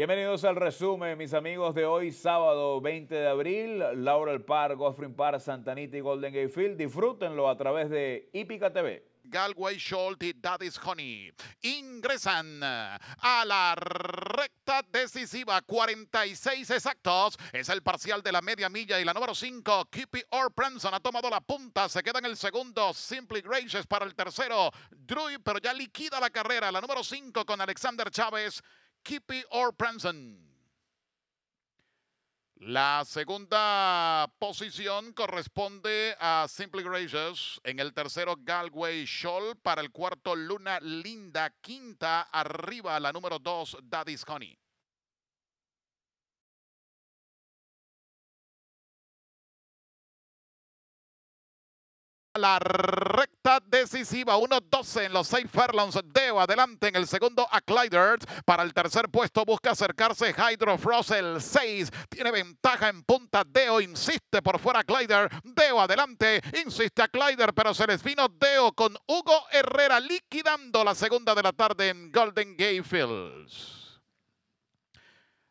Bienvenidos al resumen, mis amigos de hoy, sábado 20 de abril, Laurel Park, Godfrey Park, Santanita y Golden Gate Field. Disfrútenlo a través de Hípica TV. Galway Schultz y Daddy's Honey ingresan a la recta decisiva. 46 exactos. Es el parcial de la media milla y la número 5, Kippy Orpranson ha tomado la punta. Se queda en el segundo. Simply Gracious para el tercero. Drew, pero ya liquida la carrera. La número 5 con Alexander Chávez. Kippy or La segunda posición corresponde a Simply Gracious. En el tercero, Galway Shoal. Para el cuarto, Luna Linda. Quinta, arriba, la número dos, Daddy's Honey. La decisiva. 1-12 en los seis furlongs. Deo adelante en el segundo a Clyder, Para el tercer puesto busca acercarse Hydro Frost. El 6 tiene ventaja en punta. Deo insiste por fuera Clyder. Deo adelante. Insiste a Clyder, pero se les vino Deo con Hugo Herrera liquidando la segunda de la tarde en Golden Gate Fields.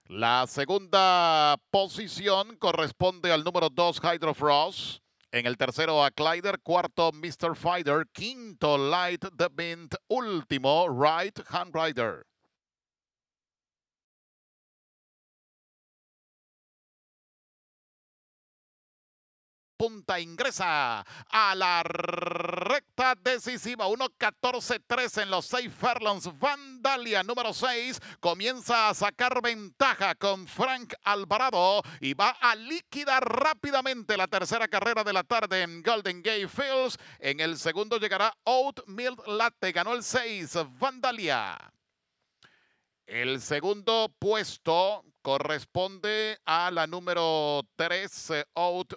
La segunda posición corresponde al número 2, Hydro Frost. En el tercero a Clyder, cuarto Mr. Fighter, quinto Light the Mint, último Right Hand Rider. punta ingresa a la recta decisiva. 1 114-3 en los 6 furlongs. Vandalia número 6 comienza a sacar ventaja con Frank Alvarado y va a liquidar rápidamente la tercera carrera de la tarde en Golden Gate Fields. En el segundo llegará Oat Mild Latte. Ganó el 6 Vandalia. El segundo puesto Corresponde a la número 3,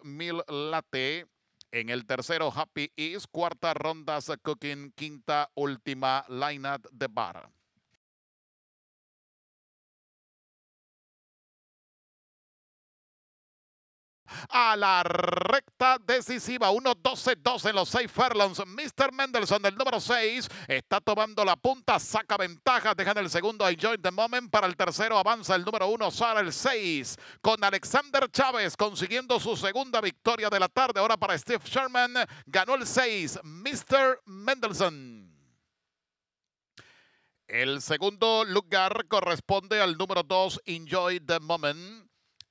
mil Latte. En el tercero, Happy is Cuarta ronda, Cooking. Quinta, última, Line at the Bar. a la recta decisiva. 1-12-12 en los 6 furlongs. Mr. Mendelssohn del número 6 está tomando la punta, saca ventaja, deja el segundo Enjoy the Moment. Para el tercero avanza el número 1, Sara el 6, con Alexander Chávez consiguiendo su segunda victoria de la tarde. Ahora para Steve Sherman ganó el 6, Mr. Mendelssohn. El segundo lugar corresponde al número 2, Enjoy the Moment.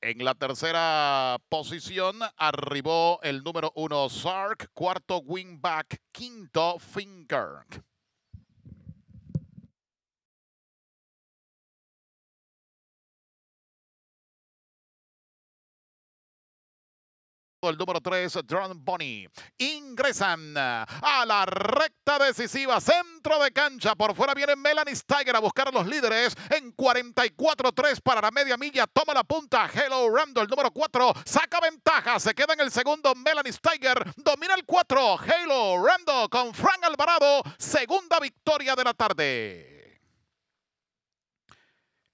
En la tercera posición arribó el número uno Sark, cuarto Wingback, quinto Finger. El número 3, Drone Bonnie. Ingresan eh, a la recta decisiva, centro de cancha. Por fuera viene Melanie Tiger a buscar a los líderes. En 44-3 para la media milla. Toma la punta. Halo Rando, el número 4. Saca ventaja. Se queda en el segundo. Melanie Tiger domina el 4. Halo Rando con Frank Alvarado. Segunda victoria de la tarde.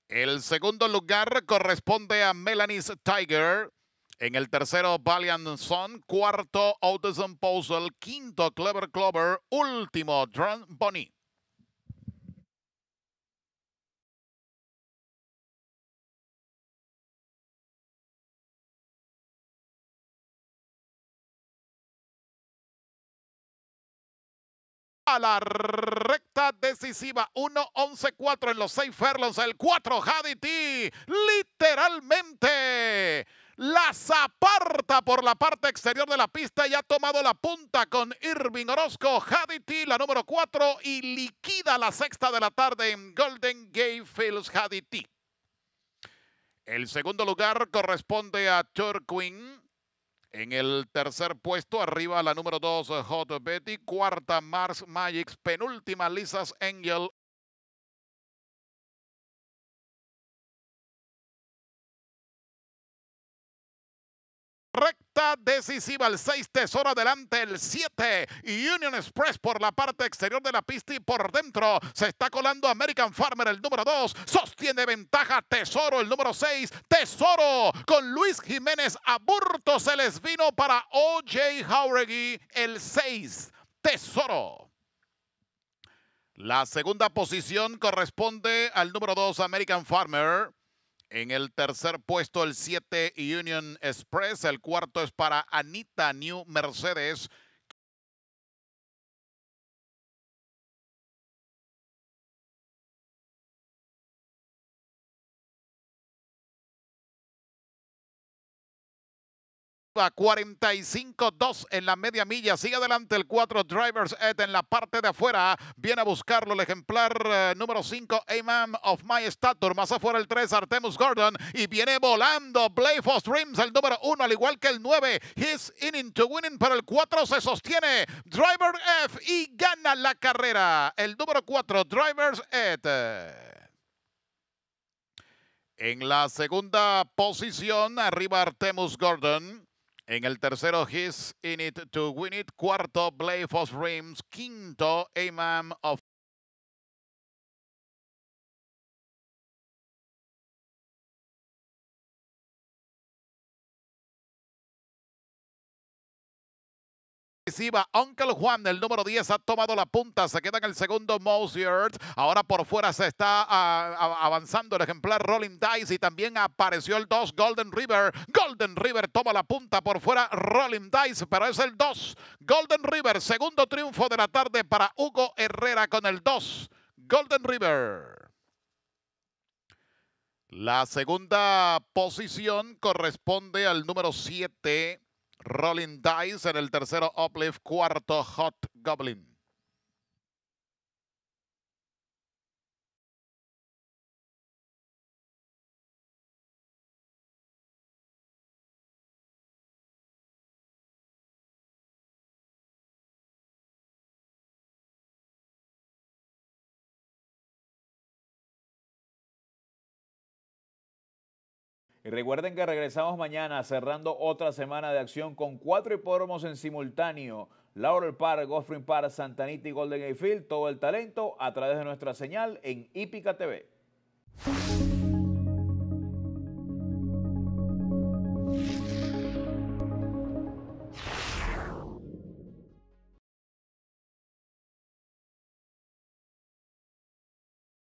El segundo lugar corresponde a Melanie Tiger. En el tercero, Valiant Son. Cuarto, Autism Puzzle. Quinto, Clever Clover. Último, Drum Bunny. a la recta decisiva. 1-11-4 en los seis furlongs. El 4 Hadity. Literalmente aparta por la parte exterior de la pista y ha tomado la punta con Irving Orozco, Hadity la número 4 y liquida la sexta de la tarde en Golden Gate Fields Hadity. El segundo lugar corresponde a Turquin. En el tercer puesto, arriba la número 2, Hot Betty. Cuarta, Mars Magics. Penúltima, Lizas Angel. Recta decisiva, el 6 tesoro adelante, el 7 Union Express por la parte exterior de la pista y por dentro se está colando American Farmer, el número 2, sostiene ventaja tesoro, el número 6, tesoro con Luis Jiménez Aburto se les vino para OJ Jauregui, el 6, tesoro. La segunda posición corresponde al número 2, American Farmer. En el tercer puesto, el 7 Union Express. El cuarto es para Anita New Mercedes. a 45-2 en la media milla. Sigue adelante el 4 Drivers Ed en la parte de afuera. Viene a buscarlo el ejemplar eh, número 5, Man of My Stature. Más afuera el 3, Artemus Gordon. Y viene volando Play of Dreams, el número 1, al igual que el 9. his inning to winning, pero el 4 se sostiene. Driver F y gana la carrera. El número 4, Drivers Ed. En la segunda posición, arriba Artemus Gordon. En el tercero, His In It To Win It. Cuarto, Play for Rims. Quinto, A em of Uncle Juan, el número 10, ha tomado la punta. Se queda en el segundo Mosier. Ahora por fuera se está ah, avanzando el ejemplar Rolling Dice y también apareció el 2 Golden River. Golden River toma la punta por fuera Rolling Dice, pero es el 2. Golden River, segundo triunfo de la tarde para Hugo Herrera con el 2. Golden River. La segunda posición corresponde al número 7. Rolling Dice en el tercero Uplift, cuarto Hot Goblin. Y recuerden que regresamos mañana cerrando otra semana de acción con cuatro hipódromos en simultáneo. Laurel Park, Goffrey Park, Santanita y Golden Gate Field. Todo el talento a través de nuestra señal en Hípica TV.